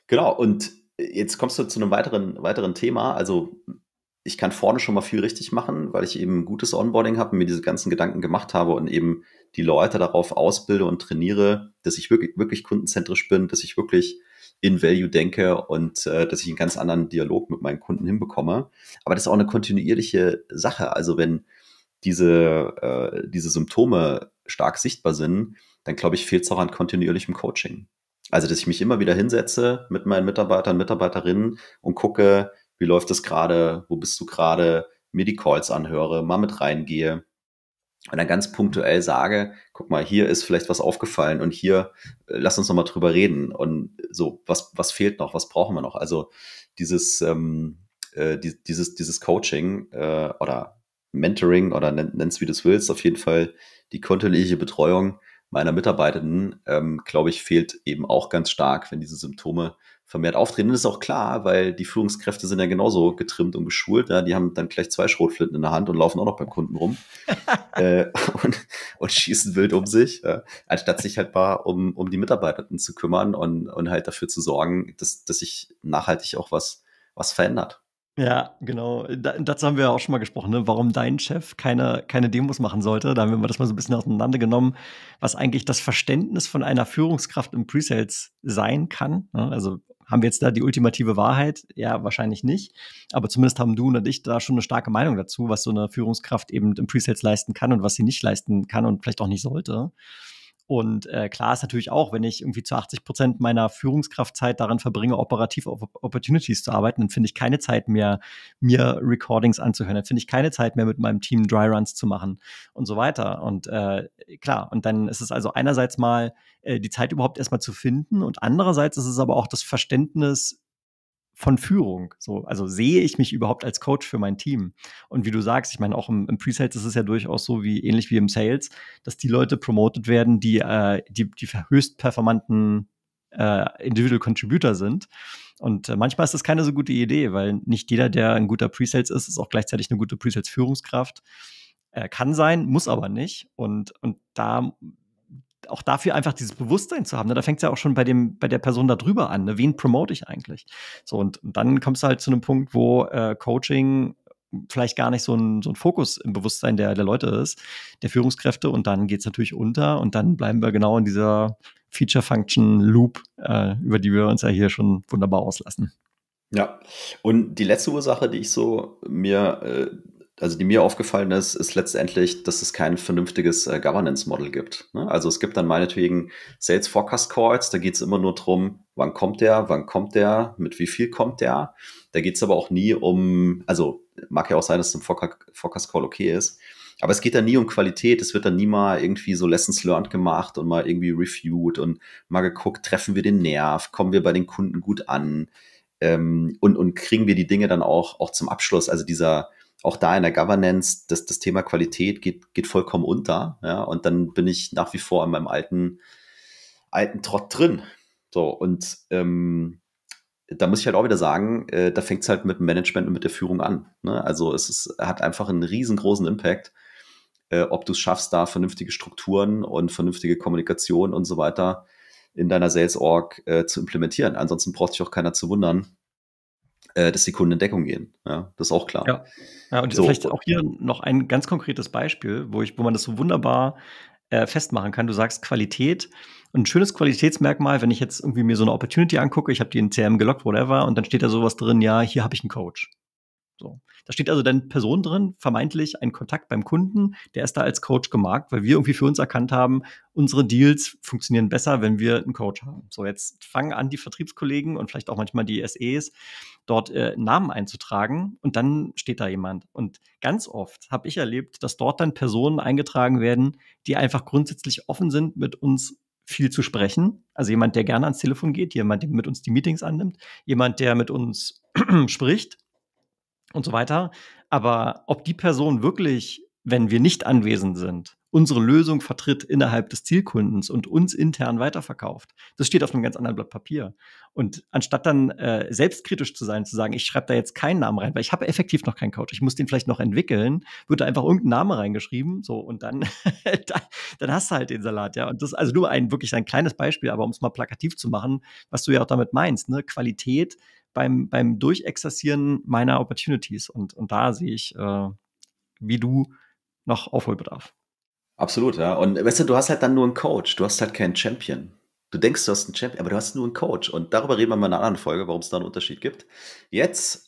Speaker 2: Genau, und jetzt kommst du zu einem weiteren, weiteren Thema. Also ich kann vorne schon mal viel richtig machen, weil ich eben gutes Onboarding habe und mir diese ganzen Gedanken gemacht habe und eben die Leute darauf ausbilde und trainiere, dass ich wirklich, wirklich kundenzentrisch bin, dass ich wirklich in Value denke und äh, dass ich einen ganz anderen Dialog mit meinen Kunden hinbekomme. Aber das ist auch eine kontinuierliche Sache. Also wenn diese, äh, diese Symptome stark sichtbar sind, dann glaube ich, fehlt es auch an kontinuierlichem Coaching. Also, dass ich mich immer wieder hinsetze mit meinen Mitarbeitern, Mitarbeiterinnen und gucke, wie läuft es gerade, wo bist du gerade, mir die Calls anhöre, mal mit reingehe, und dann ganz punktuell sage, guck mal, hier ist vielleicht was aufgefallen und hier äh, lass uns nochmal drüber reden und so, was, was fehlt noch, was brauchen wir noch? Also dieses, ähm, äh, dieses, dieses Coaching äh, oder Mentoring oder nennst wie du es willst, auf jeden Fall die kontinuierliche Betreuung meiner Mitarbeitenden, ähm, glaube ich, fehlt eben auch ganz stark, wenn diese Symptome vermehrt auftreten. Das ist auch klar, weil die Führungskräfte sind ja genauso getrimmt und geschult. Ja, die haben dann gleich zwei Schrotflinten in der Hand und laufen auch noch beim Kunden rum (laughs) äh, und, und, schießen wild um sich, ja, anstatt sich halt mal um, um die Mitarbeitenden zu kümmern und, und halt dafür zu sorgen, dass, dass sich nachhaltig auch was, was verändert.
Speaker 1: Ja, genau. Da, dazu haben wir ja auch schon mal gesprochen, ne? warum dein Chef keine, keine Demos machen sollte. Da haben wir das mal so ein bisschen auseinandergenommen, was eigentlich das Verständnis von einer Führungskraft im Presales sein kann. Ne? Also haben wir jetzt da die ultimative Wahrheit? Ja, wahrscheinlich nicht. Aber zumindest haben du und ich da schon eine starke Meinung dazu, was so eine Führungskraft eben im Presales leisten kann und was sie nicht leisten kann und vielleicht auch nicht sollte. Und äh, klar ist natürlich auch, wenn ich irgendwie zu 80 Prozent meiner Führungskraftzeit daran verbringe, operativ auf Opportunities zu arbeiten, dann finde ich keine Zeit mehr, mir Recordings anzuhören, dann finde ich keine Zeit mehr, mit meinem Team Dry Runs zu machen und so weiter. Und äh, klar, und dann ist es also einerseits mal äh, die Zeit überhaupt erstmal zu finden und andererseits ist es aber auch das Verständnis, von Führung. So, also sehe ich mich überhaupt als Coach für mein Team? Und wie du sagst, ich meine, auch im, im Pre-Sales ist es ja durchaus so, wie ähnlich wie im Sales, dass die Leute promoted werden, die äh, die, die höchst performanten äh, Individual Contributor sind. Und äh, manchmal ist das keine so gute Idee, weil nicht jeder, der ein guter Pre-Sales ist, ist auch gleichzeitig eine gute Pre-Sales-Führungskraft. Äh, kann sein, muss aber nicht. Und, und da auch dafür einfach dieses Bewusstsein zu haben. Ne? Da fängt es ja auch schon bei dem, bei der Person da drüber an. Ne? Wen promote ich eigentlich? So, und, und, dann kommst du halt zu einem Punkt, wo äh, Coaching vielleicht gar nicht so ein, so ein Fokus im Bewusstsein der, der Leute ist, der Führungskräfte. Und dann geht es natürlich unter und dann bleiben wir genau in dieser Feature-Function-Loop, äh, über die wir uns ja hier schon wunderbar auslassen.
Speaker 2: Ja, und die letzte Ursache, die ich so mir äh, also die mir aufgefallen ist, ist letztendlich, dass es kein vernünftiges äh, Governance-Model gibt. Ne? Also es gibt dann meinetwegen Sales Forecast Calls, da geht es immer nur drum, wann kommt der, wann kommt der, mit wie viel kommt der. Da geht es aber auch nie um, also mag ja auch sein, dass ein Forecast Call okay ist, aber es geht da nie um Qualität, es wird dann nie mal irgendwie so Lessons learned gemacht und mal irgendwie reviewed und mal geguckt, treffen wir den Nerv, kommen wir bei den Kunden gut an ähm, und, und kriegen wir die Dinge dann auch, auch zum Abschluss. Also dieser auch da in der Governance, das, das Thema Qualität geht, geht vollkommen unter. Ja? Und dann bin ich nach wie vor in meinem alten, alten Trott drin. So, und ähm, da muss ich halt auch wieder sagen, äh, da fängt es halt mit dem Management und mit der Führung an. Ne? Also es ist, hat einfach einen riesengroßen Impact, äh, ob du es schaffst, da vernünftige Strukturen und vernünftige Kommunikation und so weiter in deiner Sales Org äh, zu implementieren. Ansonsten braucht sich auch keiner zu wundern, äh, dass die Kunden in Deckung gehen. Ja, das ist auch klar. Ja, ja und so. vielleicht auch hier noch ein ganz konkretes Beispiel, wo, ich, wo
Speaker 1: man das so wunderbar äh, festmachen kann. Du sagst Qualität. ein schönes Qualitätsmerkmal, wenn ich jetzt irgendwie mir so eine Opportunity angucke, ich habe die in CM gelockt, whatever, und dann steht da sowas drin, ja, hier habe ich einen Coach. So. Da steht also dann Person drin, vermeintlich ein Kontakt beim Kunden, der ist da als Coach gemarkt, weil wir irgendwie für uns erkannt haben, unsere Deals funktionieren besser, wenn wir einen Coach haben. So, jetzt fangen an, die Vertriebskollegen und vielleicht auch manchmal die SEs dort äh, Namen einzutragen und dann steht da jemand. Und ganz oft habe ich erlebt, dass dort dann Personen eingetragen werden, die einfach grundsätzlich offen sind, mit uns viel zu sprechen. Also jemand, der gerne ans Telefon geht, jemand, der mit uns die Meetings annimmt, jemand, der mit uns (clears throat) spricht und so weiter. Aber ob die Person wirklich, wenn wir nicht anwesend sind, unsere Lösung vertritt innerhalb des Zielkundens und uns intern weiterverkauft. Das steht auf einem ganz anderen Blatt Papier. Und anstatt dann äh, selbstkritisch zu sein, zu sagen, ich schreibe da jetzt keinen Namen rein, weil ich habe effektiv noch keinen Coach, ich muss den vielleicht noch entwickeln, wird da einfach irgendein Name reingeschrieben, so und dann, (laughs) dann, hast du halt den Salat, ja. Und das ist also nur ein wirklich ein kleines Beispiel, aber um es mal plakativ zu machen, was du ja auch damit meinst, ne, Qualität beim beim Durchexerzieren meiner Opportunities und und da sehe ich äh, wie du noch Aufholbedarf.
Speaker 2: Absolut, ja. Und weißt du, du hast halt dann nur einen Coach, du hast halt keinen Champion. Du denkst, du hast einen Champion, aber du hast nur einen Coach. Und darüber reden wir mal in einer anderen Folge, warum es da einen Unterschied gibt. Jetzt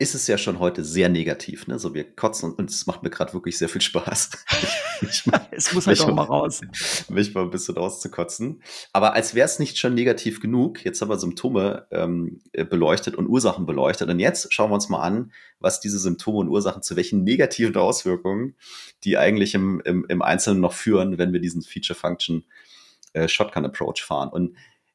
Speaker 2: ist es ja schon heute sehr negativ. Ne? So, wir kotzen und und es macht mir gerade wirklich sehr viel Spaß. (laughs) mal, (laughs) es
Speaker 1: muss halt auch mal raus.
Speaker 2: Mich mal ein bisschen rauszukotzen. Aber als wäre es nicht schon negativ genug, jetzt haben wir Symptome ähm, äh, beleuchtet und Ursachen beleuchtet. Und jetzt schauen wir uns mal an, was diese Symptome und Ursachen zu welchen negativen Auswirkungen, die eigentlich im, im, im Einzelnen noch führen, wenn wir diesen Feature-Function äh, Shotgun-Approach fahren. Und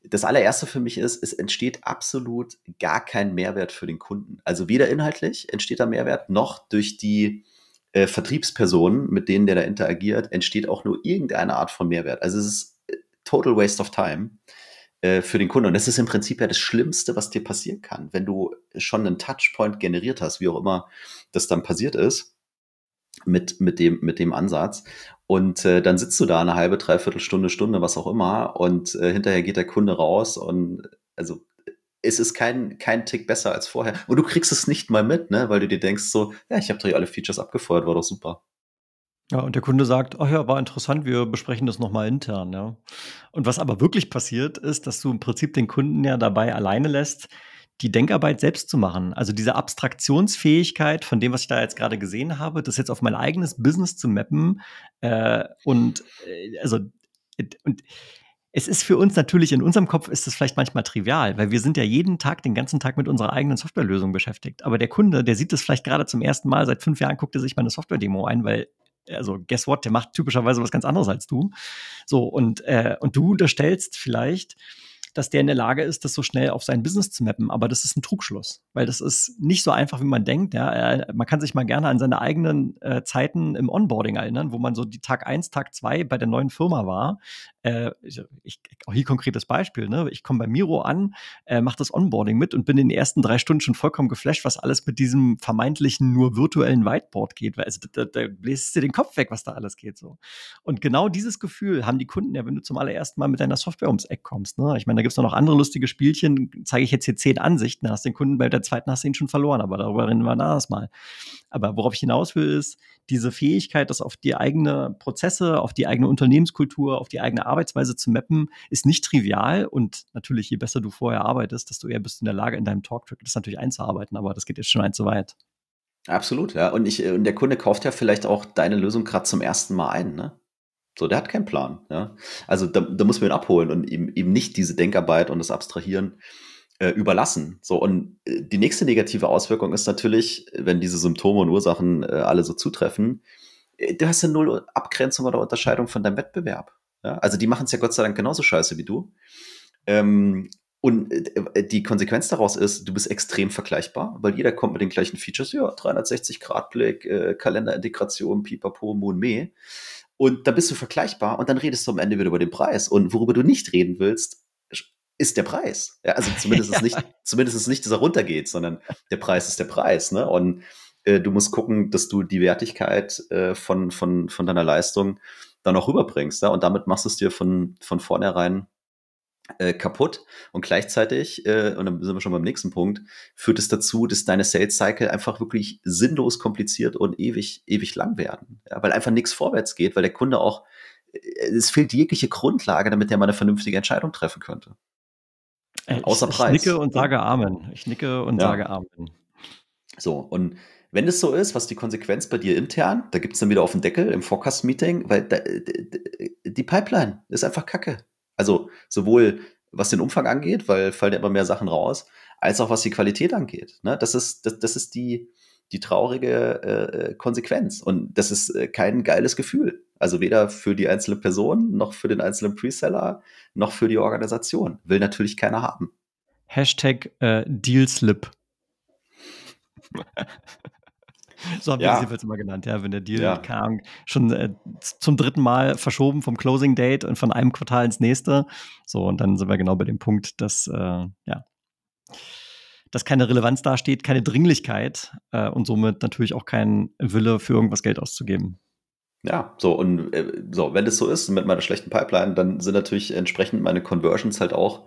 Speaker 2: das allererste für mich ist, es entsteht absolut gar kein Mehrwert für den Kunden. Also weder inhaltlich entsteht da Mehrwert, noch durch die äh, Vertriebspersonen, mit denen der da interagiert, entsteht auch nur irgendeine Art von Mehrwert. Also es ist äh, total waste of time äh, für den Kunden. Und das ist im Prinzip ja das Schlimmste, was dir passieren kann, wenn du schon einen Touchpoint generiert hast, wie auch immer das dann passiert ist mit, mit, dem, mit dem Ansatz. Und äh, dann sitzt du da eine halbe, dreiviertel Stunde, Stunde, was auch immer, und äh, hinterher geht der Kunde raus und also es ist kein, kein Tick besser als vorher. Und du kriegst es nicht mal mit, ne? weil du dir denkst so, ja, ich habe doch alle Features abgefeuert, war doch super.
Speaker 1: Ja, und der Kunde sagt, ach ja, war interessant, wir besprechen das nochmal intern, ja. Und was aber wirklich passiert, ist, dass du im Prinzip den Kunden ja dabei alleine lässt, die Denkarbeit selbst zu machen. Also diese Abstraktionsfähigkeit von dem, was ich da jetzt gerade gesehen habe, das jetzt auf mein eigenes Business zu mappen. Äh, und äh, also äh, und es ist für uns natürlich, in unserem Kopf ist das vielleicht manchmal trivial, weil wir sind ja jeden Tag, den ganzen Tag mit unserer eigenen Softwarelösung beschäftigt. Aber der Kunde, der sieht das vielleicht gerade zum ersten Mal, seit fünf Jahren guckt er sich mal eine Software-Demo ein, weil, also guess what, der macht typischerweise was ganz anderes als du. So, und, äh, und du unterstellst vielleicht, dass der in der Lage ist, das so schnell auf sein Business zu mappen. Aber das ist ein Trugschluss, weil das ist nicht so einfach, wie man denkt. Ja. Man kann sich mal gerne an seine eigenen äh, Zeiten im Onboarding erinnern, wo man so die Tag eins, Tag zwei bei der neuen Firma war äh, ich, auch hier konkretes Beispiel, ne? ich komme bei Miro an, äh, mache das Onboarding mit und bin in den ersten drei Stunden schon vollkommen geflasht, was alles mit diesem vermeintlichen nur virtuellen Whiteboard geht, weil also, da, da, da bläst dir den Kopf weg, was da alles geht so. Und genau dieses Gefühl haben die Kunden ja, wenn du zum allerersten Mal mit deiner Software ums Eck kommst. Ne? Ich meine, da gibt es noch andere lustige Spielchen, zeige ich jetzt hier zehn Ansichten, hast den Kunden bei der zweiten hast du ihn schon verloren, aber darüber reden wir anders mal. Aber worauf ich hinaus will, ist diese Fähigkeit, das auf die eigene Prozesse, auf die eigene Unternehmenskultur, auf die eigene Arbeit Arbeitsweise zu mappen ist nicht trivial und natürlich, je besser du vorher arbeitest, desto eher bist du in der Lage, in deinem Talktrack das natürlich einzuarbeiten, aber das geht jetzt schon ein zu
Speaker 2: weit. Absolut, ja. Und, ich, äh, und der Kunde kauft ja vielleicht auch deine Lösung gerade zum ersten Mal ein, ne? So, der hat keinen Plan. Ja? Also da, da muss man ihn abholen und ihm, ihm nicht diese Denkarbeit und das Abstrahieren äh, überlassen. So, und äh, die nächste negative Auswirkung ist natürlich, wenn diese Symptome und Ursachen äh, alle so zutreffen, äh, du hast ja Null Abgrenzung oder Unterscheidung von deinem Wettbewerb. Ja, also die machen es ja Gott sei Dank genauso scheiße wie du. Ähm, und äh, die Konsequenz daraus ist, du bist extrem vergleichbar, weil jeder kommt mit den gleichen Features, ja, 360-Grad-Blick, äh, Kalenderintegration, pipapo, moon, me. Und dann bist du vergleichbar und dann redest du am Ende wieder über den Preis. Und worüber du nicht reden willst, ist der Preis. Ja, also zumindest ja. ist (laughs) nicht, zumindest ist nicht, dass er runtergeht, sondern der Preis ist der Preis. Ne? Und äh, du musst gucken, dass du die Wertigkeit äh, von, von, von deiner Leistung dann auch rüberbringst. Ja? Und damit machst du es dir von, von vornherein äh, kaputt. Und gleichzeitig, äh, und dann sind wir schon beim nächsten Punkt, führt es dazu, dass deine Sales Cycle einfach wirklich sinnlos kompliziert und ewig, ewig lang werden. Ja? Weil einfach nichts vorwärts geht, weil der Kunde auch, äh, es fehlt jegliche Grundlage, damit er mal eine vernünftige Entscheidung treffen könnte. Äh, Außer ich, Preis. Ich nicke
Speaker 1: und sage Amen. Ich nicke und ja. sage
Speaker 2: Amen. So, und wenn es so ist, was die Konsequenz bei dir intern? Da gibt es dann wieder auf den Deckel im Forecast-Meeting, weil da, äh, die Pipeline ist einfach kacke. Also sowohl was den Umfang angeht, weil fallen ja immer mehr Sachen raus, als auch was die Qualität angeht. Ne? Das ist, das, das ist die, die traurige äh, äh Konsequenz. Und das ist äh, kein geiles Gefühl. Also weder für die einzelne Person, noch für den einzelnen Preseller, noch für die Organisation. Will natürlich keiner haben.
Speaker 1: Hashtag äh, Dealslip. (laughs) So haben ja. wir das jetzt immer genannt, ja, wenn der Deal ja. kam, schon äh, zum dritten Mal verschoben vom Closing Date und von einem Quartal ins nächste. So, und dann sind wir genau bei dem Punkt, dass, äh, ja, dass keine Relevanz dasteht, keine Dringlichkeit äh, und somit natürlich auch kein Wille für irgendwas Geld auszugeben.
Speaker 2: Ja, so und äh, so, wenn das so ist mit meiner schlechten Pipeline, dann sind natürlich entsprechend meine Conversions halt auch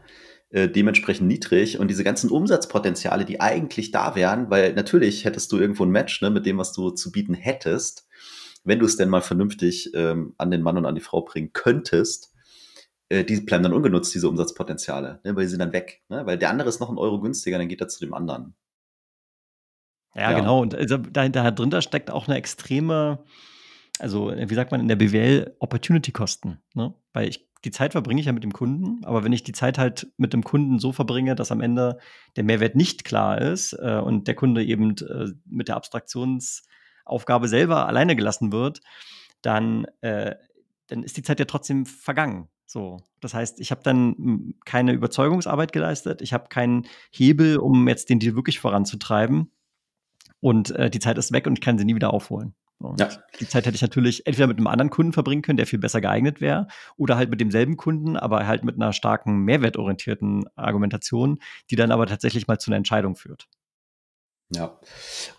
Speaker 2: äh, dementsprechend niedrig und diese ganzen Umsatzpotenziale, die eigentlich da wären, weil natürlich hättest du irgendwo ein Match ne, mit dem, was du zu bieten hättest, wenn du es denn mal vernünftig ähm, an den Mann und an die Frau bringen könntest, äh, die bleiben dann ungenutzt, diese Umsatzpotenziale, ne, weil die sind dann weg, ne, weil der andere ist noch ein Euro günstiger, dann geht er zu dem anderen.
Speaker 1: Ja, ja. genau, und also, da, da drin da steckt auch eine extreme also äh, wie sagt man in der BWL Opportunity Kosten, ne? weil ich die Zeit verbringe ich ja mit dem Kunden, aber wenn ich die Zeit halt mit dem Kunden so verbringe, dass am Ende der Mehrwert nicht klar ist äh, und der Kunde eben äh, mit der Abstraktionsaufgabe selber alleine gelassen wird, dann, äh, dann ist die Zeit ja trotzdem vergangen. So, das heißt, ich habe dann hm, keine Überzeugungsarbeit geleistet, ich habe keinen Hebel, um jetzt den Deal wirklich voranzutreiben und äh, die Zeit ist weg und ich kann sie nie wieder aufholen. Und ja. die Zeit hätte ich natürlich entweder mit einem anderen Kunden verbringen können, der viel besser geeignet wäre, oder halt mit demselben Kunden, aber halt mit einer starken mehrwertorientierten Argumentation, die dann aber tatsächlich mal zu einer Entscheidung führt.
Speaker 2: Ja.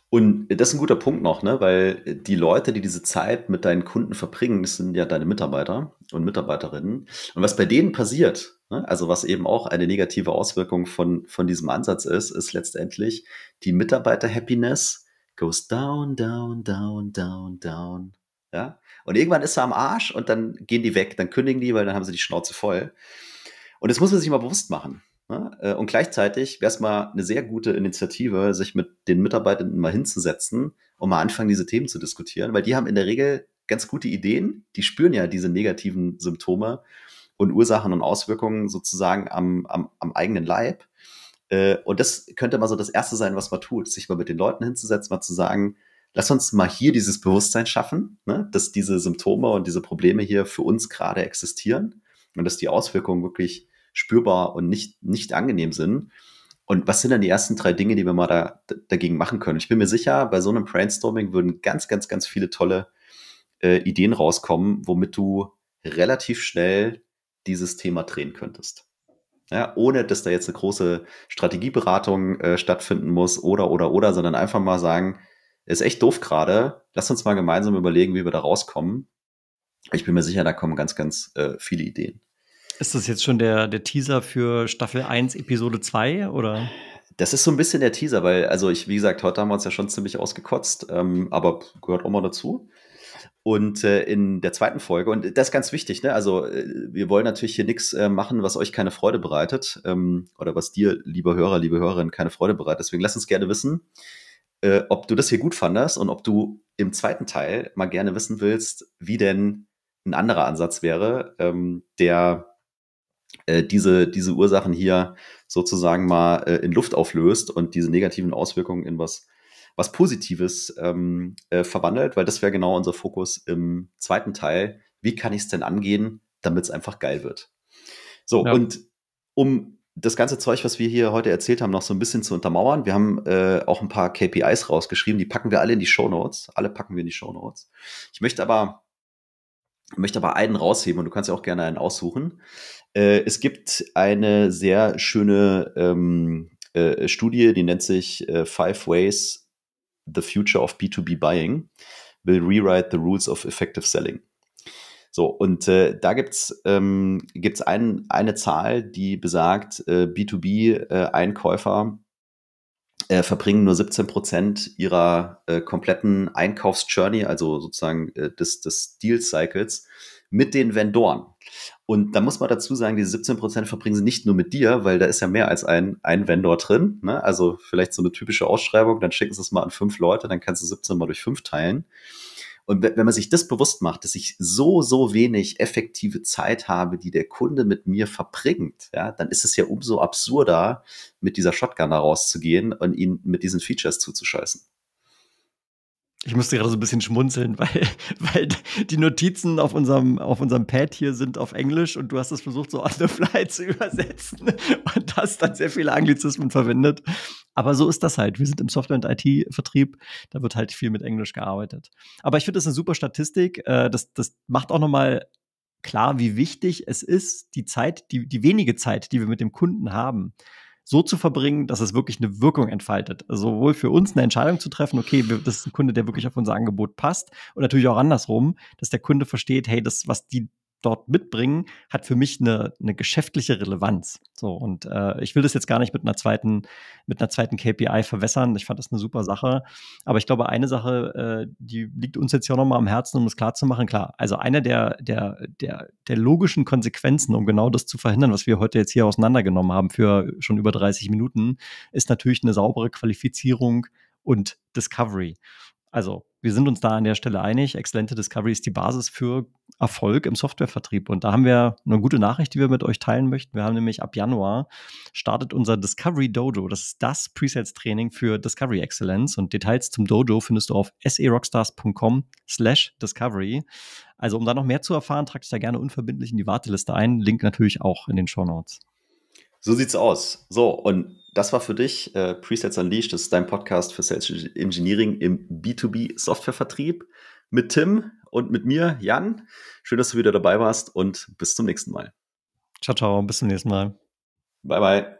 Speaker 2: Und das ist ein guter Punkt noch, ne? weil die Leute, die diese Zeit mit deinen Kunden verbringen, das sind ja deine Mitarbeiter und Mitarbeiterinnen. Und was bei denen passiert, ne? also was eben auch eine negative Auswirkung von, von diesem Ansatz ist, ist letztendlich die Mitarbeiter-Happiness goes down, down, down, down, down. Ja? Und irgendwann ist er am Arsch und dann gehen die weg, dann kündigen die, weil dann haben sie die Schnauze voll. Und das muss man sich mal bewusst machen. Ne? Äh, und gleichzeitig wäre es mal eine sehr gute Initiative, sich mit den Mitarbeitenden mal hinzusetzen und mal anfangen, diese Themen zu diskutieren, weil die haben in der Regel ganz gute Ideen. Die spüren ja diese negativen Symptome und Ursachen und Auswirkungen sozusagen am, am, am eigenen Leib. Äh, und das könnte mal so das Erste sein, was man tut, sich mal mit den Leuten hinzusetzen, mal zu sagen, lass uns mal hier dieses Bewusstsein schaffen, ne, dass diese Symptome und diese Probleme hier für uns gerade existieren und dass die Auswirkungen wirklich spürbar und nicht, nicht angenehm sind. Und was sind dann die ersten drei Dinge, die wir mal da, dagegen machen können? Ich bin mir sicher, bei so einem Brainstorming würden ganz, ganz, ganz viele tolle äh, Ideen rauskommen, womit du relativ schnell dieses Thema drehen könntest. Ja, ohne dass da jetzt eine große Strategieberatung äh, stattfinden muss oder oder oder, sondern einfach mal sagen, ist echt doof gerade, lass uns mal gemeinsam überlegen, wie wir da rauskommen. Ich bin mir sicher, da kommen ganz, ganz äh, viele Ideen.
Speaker 1: Ist das jetzt schon der, der Teaser für Staffel 1, Episode 2 oder?
Speaker 2: Das ist so ein bisschen der Teaser, weil, also ich, wie gesagt, heute haben wir uns ja schon ziemlich ausgekotzt, ähm, aber gehört auch mal dazu. Und äh, in der zweiten Folge, und das ist ganz wichtig, ne? also äh, wir wollen natürlich hier nichts äh, machen, was euch keine Freude bereitet ähm, oder was dir, lieber Hörer, liebe Hörerin, keine Freude bereitet. Deswegen lass uns gerne wissen, äh, ob du das hier gut fandest und ob du im zweiten Teil mal gerne wissen willst, wie denn ein anderer Ansatz wäre, ähm, der äh, diese, diese Ursachen hier sozusagen mal äh, in Luft auflöst und diese negativen Auswirkungen in was was Positives ähm, äh, verwandelt, weil das wäre genau unser Fokus im zweiten Teil. Wie kann ich es denn angehen, damit es einfach geil wird? So, ja. und um das ganze Zeug, was wir hier heute erzählt haben, noch so ein bisschen zu untermauern. Wir haben äh, auch ein paar KPIs rausgeschrieben, die packen wir alle in die Show Notes. Alle packen wir in die Show Notes. Ich möchte aber, möchte aber einen rausheben und du kannst ja auch gerne einen aussuchen. Äh, es gibt eine sehr schöne ähm, äh, Studie, die nennt sich äh, Five Ways The Future of B2B Buying will rewrite the rules of effective selling. So, und äh, da gibt es ähm, gibt's ein, eine Zahl, die besagt, äh, B2B-Einkäufer äh, äh, verbringen nur 17 Prozent ihrer äh, kompletten Einkaufsjourney, also sozusagen äh, des, des Deal-Cycles, mit den Vendoren. Und da muss man dazu sagen, diese 17 Prozent verbringen sie nicht nur mit dir, weil da ist ja mehr als ein, ein Vendor drin. Ne? Also vielleicht so eine typische Ausschreibung, dann schicken sie es mal an fünf Leute, dann kannst du 17 mal durch fünf teilen. Und wenn man sich das bewusst macht, dass ich so, so wenig effektive Zeit habe, die der Kunde mit mir verbringt, ja, dann ist es ja umso absurder, mit dieser Shotgun da rauszugehen und ihn mit diesen Features zuzuscheißen.
Speaker 1: Ich musste gerade so ein bisschen schmunzeln, (laughs) weil, weil die Notizen auf unserem, auf unserem Pad hier sind auf Englisch und du hast es versucht, so on the fly zu (laughs) übersetzen und hast dann sehr viele Anglizismen verwendet. Aber so ist das halt. Wir sind im Software- und IT-Vertrieb. Da wird halt viel mit Englisch gearbeitet. Aber ich finde das eine super Statistik. Äh, das, das macht auch nochmal klar, wie wichtig es ist, die Zeit, die, die wenige Zeit, die wir mit dem Kunden haben, so zu verbringen, dass es wirklich eine Wirkung entfaltet. Also sowohl für uns eine Entscheidung zu treffen, okay, das ist ein Kunde, der wirklich auf unser Angebot passt und natürlich auch andersrum, dass der Kunde versteht, hey, das, was die dort mitbringen, hat für mich eine, eine geschäftliche Relevanz. So, und äh, ich will das jetzt gar nicht mit einer zweiten, mit einer zweiten KPI verwässern. Ich fand das eine super Sache. Aber ich glaube, eine Sache, äh, die liegt uns jetzt ja auch nochmal am Herzen, um es klar zu machen. Klar, also eine der, der, der, der logischen Konsequenzen, um genau das zu verhindern, was wir heute jetzt hier auseinandergenommen haben für schon über 30 Minuten, ist natürlich eine saubere Qualifizierung und Discovery. Also, wir sind uns da an der Stelle einig. Exzellente Discovery ist die Basis für Erfolg im Softwarevertrieb. Und da haben wir eine gute Nachricht, die wir mit euch teilen möchten. Wir haben nämlich ab Januar startet unser Discovery Dojo. Das ist das presets training für Discovery Excellence. Und Details zum Dojo findest du auf serockstars.com slash discovery. Also um da noch mehr zu erfahren, trag dich da gerne unverbindlich in die Warteliste ein. Link natürlich auch in den Show Notes.
Speaker 2: So sieht's aus. So, und das war für dich äh, Presets Unleashed. Das ist dein Podcast für Sales Engineering im B2B Softwarevertrieb mit Tim und mit mir, Jan. Schön, dass du wieder dabei warst und bis zum nächsten Mal.
Speaker 1: Ciao, ciao. Bis zum nächsten Mal. Bye, bye.